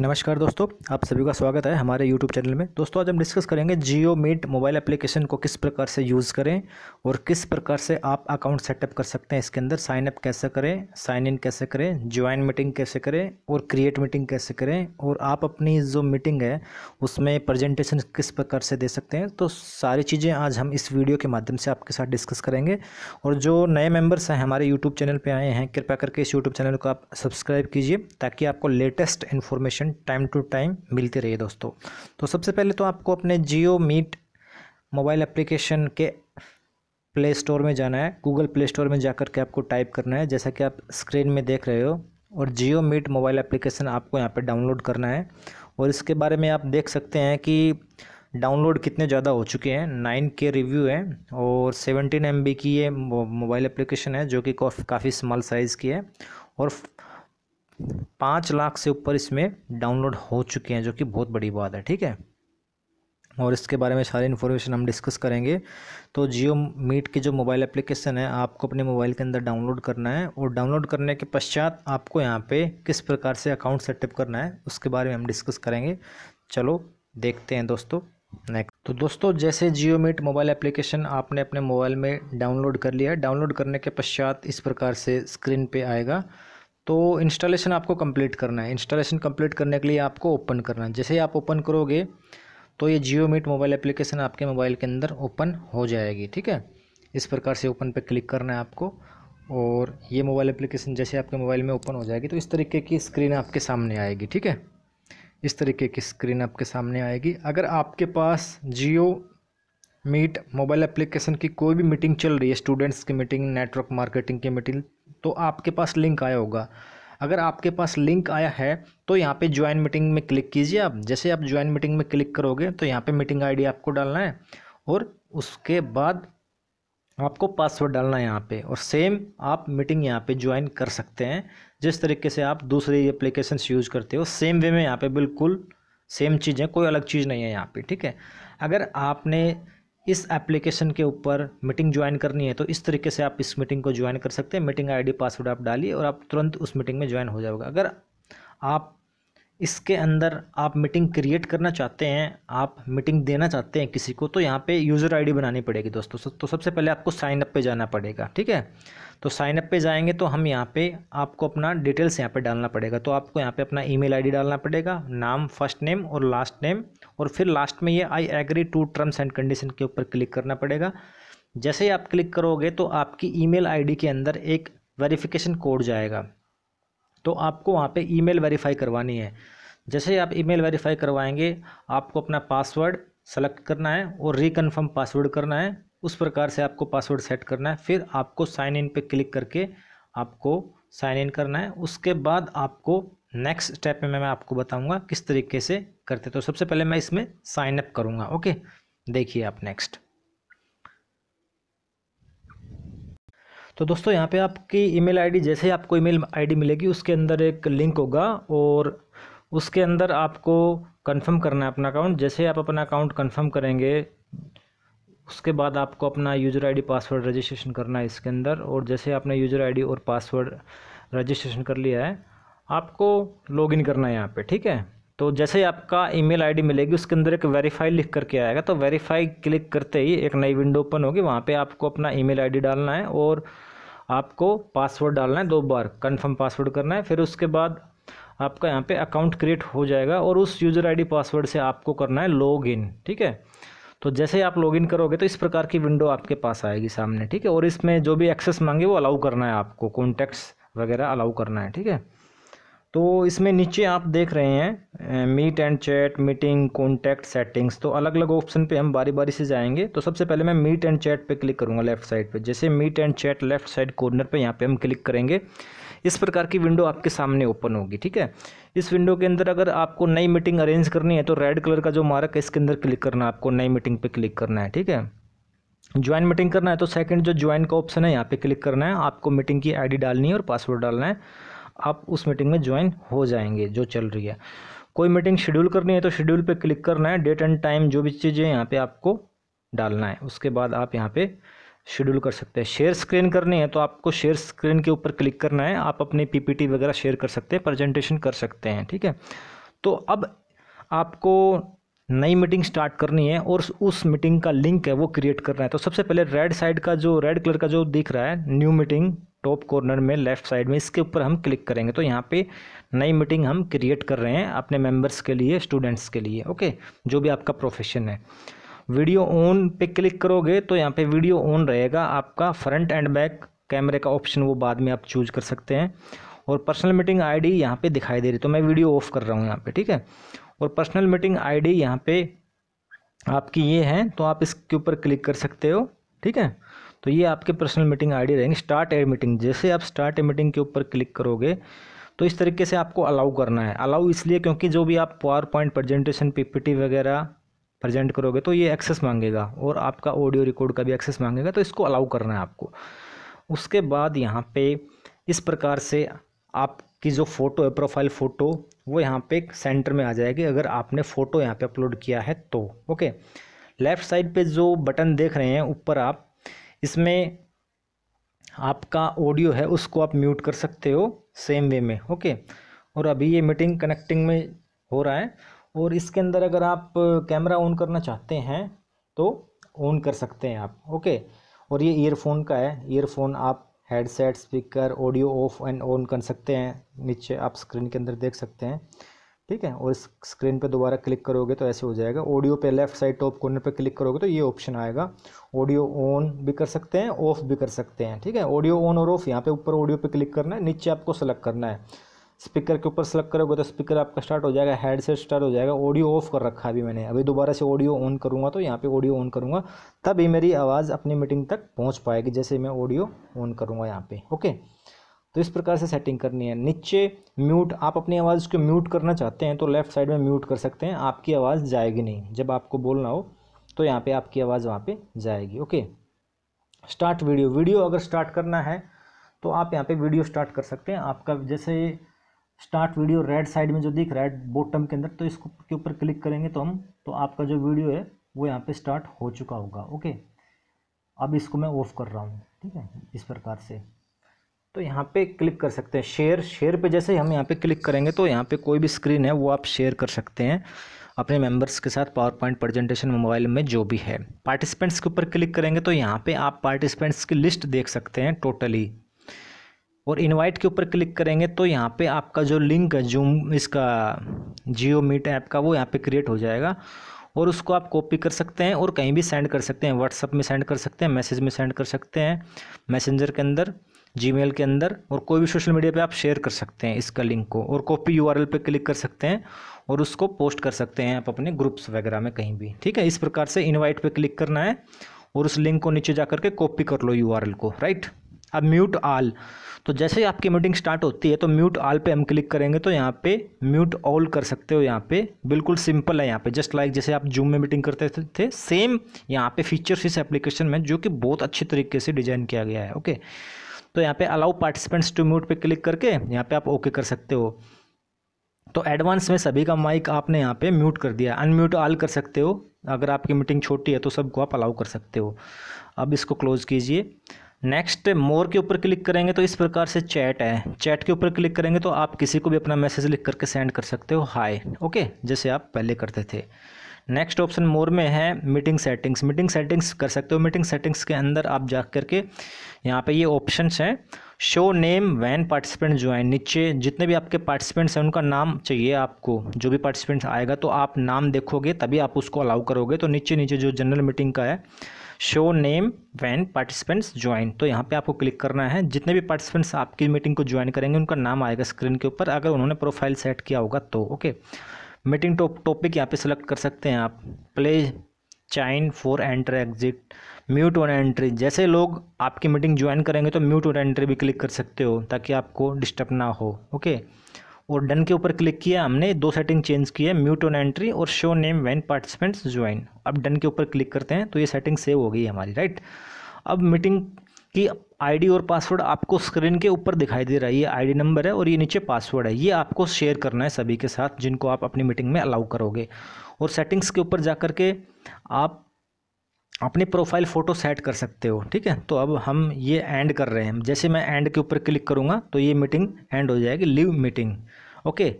नमस्कार दोस्तों आप सभी का स्वागत है हमारे YouTube चैनल में दोस्तों आज हम डिस्कस करेंगे जियो मीट मोबाइल एप्लीकेशन को किस प्रकार से यूज़ करें और किस प्रकार से आप अकाउंट सेटअप कर सकते हैं इसके अंदर साइनअप कैसे करें साइन इन कैसे करें ज्वाइन मीटिंग कैसे करें और क्रिएट मीटिंग कैसे करें और आप अपनी जो मीटिंग है उसमें प्रजेंटेशन किस प्रकार से दे सकते हैं तो सारी चीज़ें आज हम इस वीडियो के माध्यम से आपके साथ डिस्कस करेंगे और जो नए मेम्बर्स हैं हमारे यूट्यूब चैनल पर आए हैं कृपया करके इस यूट्यूब चैनल को आप सब्सक्राइब कीजिए ताकि आपको latest information content time to time मिलती रही दोस्तों तो सबसे पहले तो आपको अपने जियो मीट मोबाइल एप्लीकेशन के प्ले स्टोर में जाना है गूगल प्ले स्टोर में जाकर के आपको टाइप करना है जैसा कि आप स्क्रीन में देख रहे हो और जियो मीट मोबाइल एप्लीकेशन आपको यहाँ पर डाउनलोड करना है और इसके बारे में आप देख सकते हैं कि डाउनलोड कितने ज़्यादा हो चुके हैं नाइन के रिव्यू है और सेवनटीन एम की ये मोबाइल एप्लीकेशन है जो कि काफ़ी स्मॉल साइज़ की है और पाँच लाख से ऊपर इसमें डाउनलोड हो चुके हैं जो कि बहुत बड़ी बात है ठीक है और इसके बारे में सारी इन्फॉर्मेशन हम डिस्कस करेंगे तो जियो मीट की जो मोबाइल एप्लीकेशन है आपको अपने मोबाइल के अंदर डाउनलोड करना है और डाउनलोड करने के पश्चात आपको यहाँ पे किस प्रकार से अकाउंट सेटअप करना है उसके बारे में हम डिस्कस करेंगे चलो देखते हैं दोस्तों नेक्स्ट तो दोस्तों जैसे जियो मीट मोबाइल एप्लीकेशन आपने अपने मोबाइल में डाउनलोड कर लिया डाउनलोड करने के पश्चात इस प्रकार से स्क्रीन पर आएगा तो इंस्टॉलेशन आपको कंप्लीट करना है इंस्टॉलेशन कंप्लीट करने के लिए आपको ओपन करना है जैसे आप ओपन करोगे तो ये जियो मीट मोबाइल एप्लीकेशन आपके मोबाइल के अंदर ओपन हो जाएगी ठीक है इस प्रकार से ओपन पर क्लिक करना है आपको और ये मोबाइल एप्लीकेशन जैसे आपके मोबाइल में ओपन हो जाएगी तो इस तरीके की स्क्रीन आपके सामने आएगी ठीक है इस तरीके की स्क्रीन आपके सामने आएगी अगर आपके पास जियो मीट मोबाइल एप्लीकेशन की कोई भी मीटिंग चल रही है स्टूडेंट्स की मीटिंग नेटवर्क मार्केटिंग की मीटिंग तो आपके पास लिंक आया होगा अगर आपके पास लिंक आया है तो यहाँ पे ज्वाइन मीटिंग में क्लिक कीजिए आप जैसे आप ज्वाइन मीटिंग में क्लिक करोगे तो यहाँ पे मीटिंग आईडी आपको डालना है और उसके बाद आपको पासवर्ड डालना है यहाँ पे और सेम आप मीटिंग यहाँ पे ज्वाइन कर सकते हैं जिस तरीके से आप दूसरी एप्लीकेशन यूज़ करते हो सेम वे में यहाँ पर बिल्कुल सेम चीज़ें कोई अलग चीज़ नहीं है यहाँ पर ठीक है अगर आपने इस एप्लीकेशन के ऊपर मीटिंग ज्वाइन करनी है तो इस तरीके से आप इस मीटिंग को ज्वाइन कर सकते हैं मीटिंग आईडी पासवर्ड आप डालिए और आप तुरंत उस मीटिंग में ज्वाइन हो जाओगे अगर आप इसके अंदर आप मीटिंग क्रिएट करना चाहते हैं आप मीटिंग देना चाहते हैं किसी को तो यहाँ पे यूज़र आईडी बनानी पड़ेगी दोस्तों तो, तो सबसे पहले आपको साइन अप पे जाना पड़ेगा ठीक है तो साइन अप पे जाएंगे तो हम यहाँ पे आपको अपना डिटेल्स यहाँ पे डालना पड़ेगा तो आपको यहाँ पे अपना ईमेल आईडी डालना पड़ेगा नाम फर्स्ट नेम और लास्ट नेम और फिर लास्ट में ये I agree to terms and condition के ऊपर क्लिक करना पड़ेगा जैसे ही आप क्लिक करोगे तो आपकी ई मेल के अंदर एक वेरीफिकेशन कोड जाएगा तो आपको वहाँ पे ईमेल वेरीफाई करवानी है जैसे ही आप ईमेल वेरीफाई करवाएंगे आपको अपना पासवर्ड सेलेक्ट करना है और रिकन्फर्म पासवर्ड करना है उस प्रकार से आपको पासवर्ड सेट करना है फिर आपको साइन इन पे क्लिक करके आपको साइन इन करना है उसके बाद आपको नेक्स्ट स्टेप में मैं आपको बताऊंगा किस तरीके से करते तो सबसे पहले मैं इसमें साइनअप करूँगा करूंगा ओके देखिए आप नेक्स्ट तो दोस्तों यहाँ पे आपकी ईमेल आईडी जैसे ही आपको ईमेल आईडी मिलेगी उसके अंदर एक लिंक होगा और उसके अंदर आपको कंफर्म करना है अपना अकाउंट जैसे आप अपना अकाउंट कंफर्म करेंगे उसके बाद आपको अपना यूज़र आईडी पासवर्ड रजिस्ट्रेशन करना है इसके अंदर और जैसे आपने यूज़र आईडी और पासवर्ड रजिस्ट्रेशन कर लिया है आपको इन करना है यहाँ पर ठीक है तो जैसे ही आपका ईमेल आईडी मिलेगी उसके अंदर एक वेरीफाई लिख करके आएगा तो वेरीफाई क्लिक करते ही एक नई विंडो ओपन होगी वहाँ पे आपको अपना ईमेल आईडी डालना है और आपको पासवर्ड डालना है दो बार कंफर्म पासवर्ड करना है फिर उसके बाद आपका यहाँ पे अकाउंट क्रिएट हो जाएगा और उस यूज़र आईडी पासवर्ड से आपको करना है लॉगिन ठीक है तो जैसे ही आप लॉगिन करोगे तो इस प्रकार की विंडो आपके पास आएगी सामने ठीक है और इसमें जो भी एक्सेस मांगे वो अलाउ करना है आपको कॉन्टैक्ट्स वगैरह अलाउ करना है ठीक है तो इसमें नीचे आप देख रहे हैं meet and chat meeting contact settings तो अलग अलग ऑप्शन पे हम बारी बारी से जाएंगे तो सबसे पहले मैं मीट एंड चैट पे क्लिक करूँगा लेफ्ट साइड पे जैसे meet and chat left side corner पे यहाँ पे हम क्लिक करेंगे इस प्रकार की विंडो आपके सामने ओपन होगी ठीक है इस विंडो के अंदर अगर आपको नई मीटिंग अरेंज करनी है तो रेड कलर का जो मार्क है इसके अंदर क्लिक करना है आपको नई मीटिंग पर क्लिक करना है ठीक है ज्वाइन मीटिंग करना है तो सेकेंड जो ज्वाइन का ऑप्शन है यहाँ पर क्लिक करना है आपको मीटिंग की आई डालनी है और पासवर्ड डालना है आप उस मीटिंग में ज्वाइन हो जाएंगे जो चल रही है कोई मीटिंग शेड्यूल करनी है तो शेड्यूल पे क्लिक करना है डेट एंड टाइम जो भी चीज़ें यहाँ पे आपको डालना है उसके बाद आप यहाँ पे शेड्यूल कर सकते हैं शेयर स्क्रीन करनी है तो आपको शेयर स्क्रीन के ऊपर क्लिक करना है आप अपने पी वगैरह शेयर कर सकते हैं प्रजेंटेशन कर सकते हैं ठीक है तो अब आपको नई मीटिंग स्टार्ट करनी है और उस मीटिंग का लिंक है वो क्रिएट करना है तो सबसे पहले रेड साइड का जो रेड कलर का जो दिख रहा है न्यू मीटिंग टॉप कॉर्नर में लेफ्ट साइड में इसके ऊपर हम क्लिक करेंगे तो यहाँ पे नई मीटिंग हम क्रिएट कर रहे हैं अपने मेंबर्स के लिए स्टूडेंट्स के लिए ओके जो भी आपका प्रोफेशन है वीडियो ऑन पे क्लिक करोगे तो यहाँ पे वीडियो ऑन रहेगा आपका फ्रंट एंड बैक कैमरे का ऑप्शन वो बाद में आप चूज कर सकते हैं और पर्सनल मीटिंग आई डी यहाँ दिखाई दे रही तो मैं वीडियो ऑफ कर रहा हूँ यहाँ पर ठीक है और पर्सनल मीटिंग आई डी यहाँ आपकी ये है तो आप इसके ऊपर क्लिक कर सकते हो ठीक है तो ये आपके पर्सनल मीटिंग आईडी रहेंगे स्टार्ट एयर मीटिंग जैसे आप स्टार्ट एयर मीटिंग के ऊपर क्लिक करोगे तो इस तरीके से आपको अलाउ करना है अलाउ इसलिए क्योंकि जो भी आप पावर पॉइंट प्रजेंटेशन पी वगैरह प्रजेंट करोगे तो ये एक्सेस मांगेगा और आपका ऑडियो रिकॉर्ड का भी एक्सेस मांगेगा तो इसको अलाउ करना है आपको उसके बाद यहाँ पर इस प्रकार से आपकी जो फ़ोटो है प्रोफाइल फ़ोटो वो यहाँ पे सेंटर में आ जाएगी अगर आपने फ़ोटो यहाँ पे अपलोड किया है तो ओके लेफ़्ट साइड पे जो बटन देख रहे हैं ऊपर आप इसमें आपका ऑडियो है उसको आप म्यूट कर सकते हो सेम वे में ओके और अभी ये मीटिंग कनेक्टिंग में हो रहा है और इसके अंदर अगर आप कैमरा ऑन करना चाहते हैं तो ऑन कर सकते हैं आप ओके और ये ईयरफोन का है ईयरफोन आप headset speaker audio off and on कर सकते हैं नीचे आप स्क्रीन के अंदर देख सकते हैं ठीक है और स्क्रीन पे दोबारा क्लिक करोगे तो ऐसे हो जाएगा ऑडियो पे लेफ्ट साइड टॉप कॉर्नर पे क्लिक करोगे तो ये ऑप्शन आएगा ऑडियो ऑन भी कर सकते हैं ऑफ भी कर सकते हैं ठीक है ऑडियो ऑन और ऑफ यहाँ पे ऊपर ऑडियो पे क्लिक करना है नीचे आपको सेलेक्ट करना है स्पीकर के ऊपर सेलेक्ट करोगे तो स्पीकर आपका स्टार्ट हो जाएगा हेडसेट स्टार्ट हो जाएगा ऑडियो ऑफ कर रखा है अभी मैंने अभी दोबारा से ऑडियो ऑन करूँगा तो यहाँ पे ऑडियो ऑन करूँगा तभी मेरी आवाज़ अपनी मीटिंग तक पहुँच पाएगी जैसे मैं ऑडियो ऑन करूँगा यहाँ पे ओके तो इस प्रकार से सेटिंग करनी है नीचे म्यूट आप अपनी आवाज़ को म्यूट करना चाहते हैं तो लेफ्ट साइड में म्यूट कर सकते हैं आपकी आवाज़ जाएगी नहीं जब आपको बोलना हो तो यहाँ पे आपकी आवाज़ वहाँ पे जाएगी ओके स्टार्ट वीडियो वीडियो अगर स्टार्ट करना है तो आप यहाँ पे वीडियो स्टार्ट कर सकते हैं आपका जैसे स्टार्ट वीडियो रेड साइड में जो दिख रहा है बॉटम के अंदर तो इसको के ऊपर क्लिक करेंगे तो हम तो आपका जो वीडियो है वो यहाँ पे स्टार्ट हो चुका होगा ओके अब इसको मैं ऑफ़ कर रहा हूँ ठीक है इस प्रकार से तो यहाँ पे क्लिक कर सकते हैं शेयर शेयर पे जैसे हम यहाँ पे क्लिक करेंगे तो यहाँ पे कोई भी स्क्रीन है वो आप शेयर कर सकते हैं अपने मेंबर्स के साथ पावर पॉइंट प्रजेंटेशन मोबाइल में जो भी है पार्टिसिपेंट्स के ऊपर क्लिक करेंगे तो यहाँ पे आप पार्टिसिपेंट्स की लिस्ट देख सकते हैं टोटली और इनवाइट के ऊपर क्लिक करेंगे तो यहाँ पर आपका जो लिंक है जूम इसका जियो मीट ऐप का वो यहाँ पर क्रिएट हो जाएगा और उसको आप कॉपी कर सकते हैं और कहीं भी सेंड कर सकते हैं व्हाट्सअप में सेंड कर सकते हैं मैसेज में सेंड कर सकते हैं मैसेंजर के अंदर जीमेल के अंदर और कोई भी सोशल मीडिया पे आप शेयर कर सकते हैं इसका लिंक को और कॉपी यूआरएल पे क्लिक कर सकते हैं और उसको पोस्ट कर सकते हैं आप अपने ग्रुप्स वगैरह में कहीं भी ठीक है इस प्रकार से इन्वाइट पे क्लिक करना है और उस लिंक को नीचे जा करके कॉपी कर लो यू को राइट अब म्यूट आल तो जैसे ही आपकी मीटिंग स्टार्ट होती है तो म्यूट आल पे हम क्लिक करेंगे तो यहाँ पे म्यूट ऑल कर सकते हो यहाँ पे बिल्कुल सिंपल है यहाँ पे जस्ट लाइक जैसे आप जूम में मीटिंग करते थे सेम यहाँ पे फीचर्स इस एप्लीकेशन में जो कि बहुत अच्छे तरीके से डिज़ाइन किया गया है ओके तो यहाँ पे अलाउ पार्टिसिपेंट्स टू म्यूट पे क्लिक करके यहाँ पे आप ओके कर सकते हो तो एडवांस में सभी का माइक आपने यहाँ पे म्यूट कर दिया अनम्यूट ऑल कर सकते हो अगर आपकी मीटिंग छोटी है तो सबको आप अलाउ कर सकते हो अब इसको क्लोज़ कीजिए नेक्स्ट मोर के ऊपर क्लिक करेंगे तो इस प्रकार से चैट है चैट के ऊपर क्लिक करेंगे तो आप किसी को भी अपना मैसेज लिख करके सेंड कर सकते हो हाय ओके जैसे आप पहले करते थे नेक्स्ट ऑप्शन मोर में है मीटिंग सेटिंग्स मीटिंग सेटिंग्स कर सकते हो मीटिंग सेटिंग्स के अंदर आप जा करके यहाँ पे ये ऑप्शंस हैं show name when participant join नीचे जितने भी आपके पार्टिसिपेंट्स हैं उनका नाम चाहिए आपको जो भी पार्टिसिपेंट्स आएगा तो आप नाम देखोगे तभी आप उसको अलाउ करोगे तो नीचे नीचे जो जनरल मीटिंग का है show name when participants join तो यहाँ पे आपको क्लिक करना है जितने भी पार्टिसिपेंट्स आपकी मीटिंग को ज्वाइन करेंगे उनका नाम आएगा स्क्रीन के ऊपर अगर उन्होंने प्रोफाइल सेट किया होगा तो okay okay. Meeting top topic यहाँ पे सेलेक्ट कर सकते हैं आप play chime for enter exit mute on entry जैसे लोग आपकी मीटिंग ज्वाइन करेंगे तो म्यूट ऑन एंट्री भी क्लिक कर सकते हो ताकि आपको डिस्टर्ब ना हो ओके और डन के ऊपर क्लिक किया हमने दो सेटिंग चेंज की है म्यूट ऑन एंट्री और show name when participants join अब डन के ऊपर क्लिक करते हैं तो ये सेटिंग सेव हो गई है हमारी राइट अब मीटिंग की आईडी और पासवर्ड आपको स्क्रीन के ऊपर दिखाई दे रहा है ये आईडी नंबर है और ये नीचे पासवर्ड है ये आपको शेयर करना है सभी के साथ जिनको आप अपनी मीटिंग में अलाउ करोगे और सेटिंग्स के ऊपर जा कर के आप अपनी प्रोफाइल फ़ोटो सेट कर सकते हो ठीक है तो अब हम ये एंड कर रहे हैं जैसे मैं एंड के ऊपर क्लिक करूँगा तो ये मीटिंग एंड हो जाएगी leave meeting okay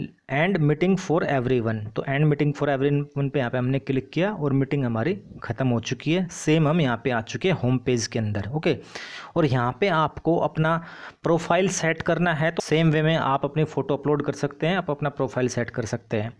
end meeting for everyone तो end meeting for everyone पर यहाँ पर हमने क्लिक किया और मीटिंग हमारी ख़त्म हो चुकी है सेम हम यहाँ पे आ चुके हैं होम पेज के अंदर ओके और यहाँ पे आपको अपना प्रोफाइल सेट करना है तो सेम वे में आप अपनी फ़ोटो अपलोड कर सकते हैं आप अपना प्रोफाइल सेट कर सकते हैं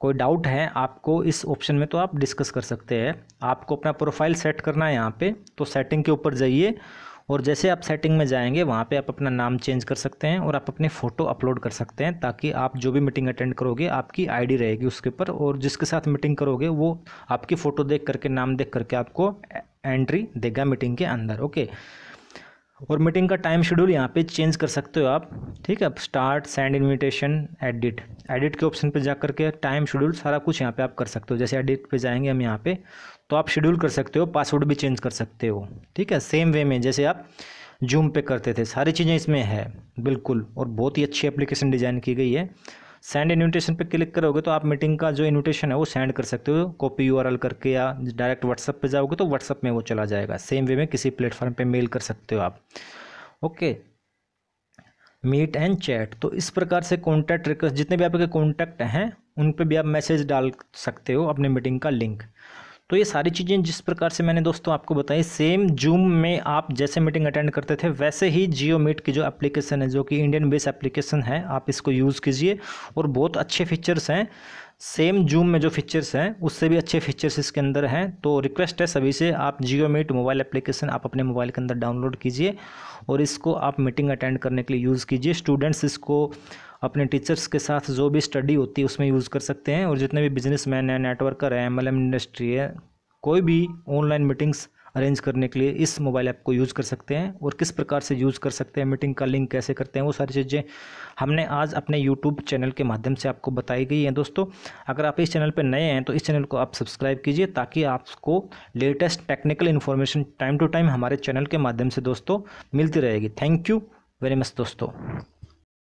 कोई डाउट है आपको इस ऑप्शन में तो आप डिस्कस कर सकते हैं आपको अपना प्रोफाइल सेट करना है यहाँ पर तो सेटिंग के ऊपर जाइए और जैसे आप सेटिंग में जाएंगे वहाँ पे आप अपना नाम चेंज कर सकते हैं और आप अपने फ़ोटो अपलोड कर सकते हैं ताकि आप जो भी मीटिंग अटेंड करोगे आपकी आईडी रहेगी उसके ऊपर और जिसके साथ मीटिंग करोगे वो आपकी फ़ोटो देख करके नाम देख करके आपको एंट्री देगा मीटिंग के अंदर ओके और मीटिंग का टाइम शेड्यूल यहाँ पे चेंज कर सकते हो आप ठीक है start send invitation edit edit के ऑप्शन पे जा करके टाइम शेड्यूल सारा कुछ यहाँ पे आप कर सकते हो जैसे एडिट पे जाएंगे हम यहाँ पे तो आप शेड्यूल कर सकते हो पासवर्ड भी चेंज कर सकते हो ठीक है सेम वे में जैसे आप जूम पे करते थे सारी चीज़ें इसमें है बिल्कुल और बहुत ही अच्छी एप्लीकेशन डिज़ाइन की गई है सेंड इन्विटेशन पर क्लिक करोगे तो आप मीटिंग का जो इन्विटेशन है वो सेंड कर सकते हो कॉपी यू करके या डायरेक्ट व्हाट्सअप पर जाओगे तो व्हाट्सअप में वो चला जाएगा सेम वे में किसी प्लेटफॉर्म पर मेल कर सकते हो आप ओके मीट एंड चैट तो इस प्रकार से कॉन्टैक्ट रिक्वेस्ट जितने भी आपके कॉन्टैक्ट हैं उन पर भी आप मैसेज डाल सकते हो अपने मीटिंग का लिंक तो ये सारी चीज़ें जिस प्रकार से मैंने दोस्तों आपको बताई सेम जूम में आप जैसे मीटिंग अटेंड करते थे वैसे ही जियो मीट की जो एप्लीकेशन है जो कि इंडियन बेस एप्लीकेशन है आप इसको यूज़ कीजिए और बहुत अच्छे फीचर्स हैं सेम जूम में जो फीचर्स हैं उससे भी अच्छे फीचर्स इसके अंदर हैं तो रिक्वेस्ट है सभी से आप जियो मीट मोबाइल एप्लीकेशन आप अपने मोबाइल के अंदर डाउनलोड कीजिए और इसको आप मीटिंग अटेंड करने के लिए यूज़ कीजिए स्टूडेंट्स इसको अपने टीचर्स के साथ जो भी स्टडी होती है उसमें यूज़ कर सकते हैं और जितने भी बिजनेस मैन हैं नेटवर्कर हैं एम एल एम इंडस्ट्री है कोई भी ऑनलाइन मीटिंग्स अरेंज करने के लिए इस मोबाइल ऐप को यूज़ कर सकते हैं और किस प्रकार से यूज़ कर सकते हैं मीटिंग का लिंक कैसे करते हैं वो सारी चीज़ें हमने आज अपने यूट्यूब चैनल के माध्यम से आपको बताई गई हैं दोस्तों अगर आप इस चैनल पर नए हैं तो इस चैनल को आप सब्सक्राइब कीजिए ताकि आपको latest technical information time to time हमारे चैनल के माध्यम से दोस्तों मिलती रहेगी थैंक यू वेरी मच दोस्तों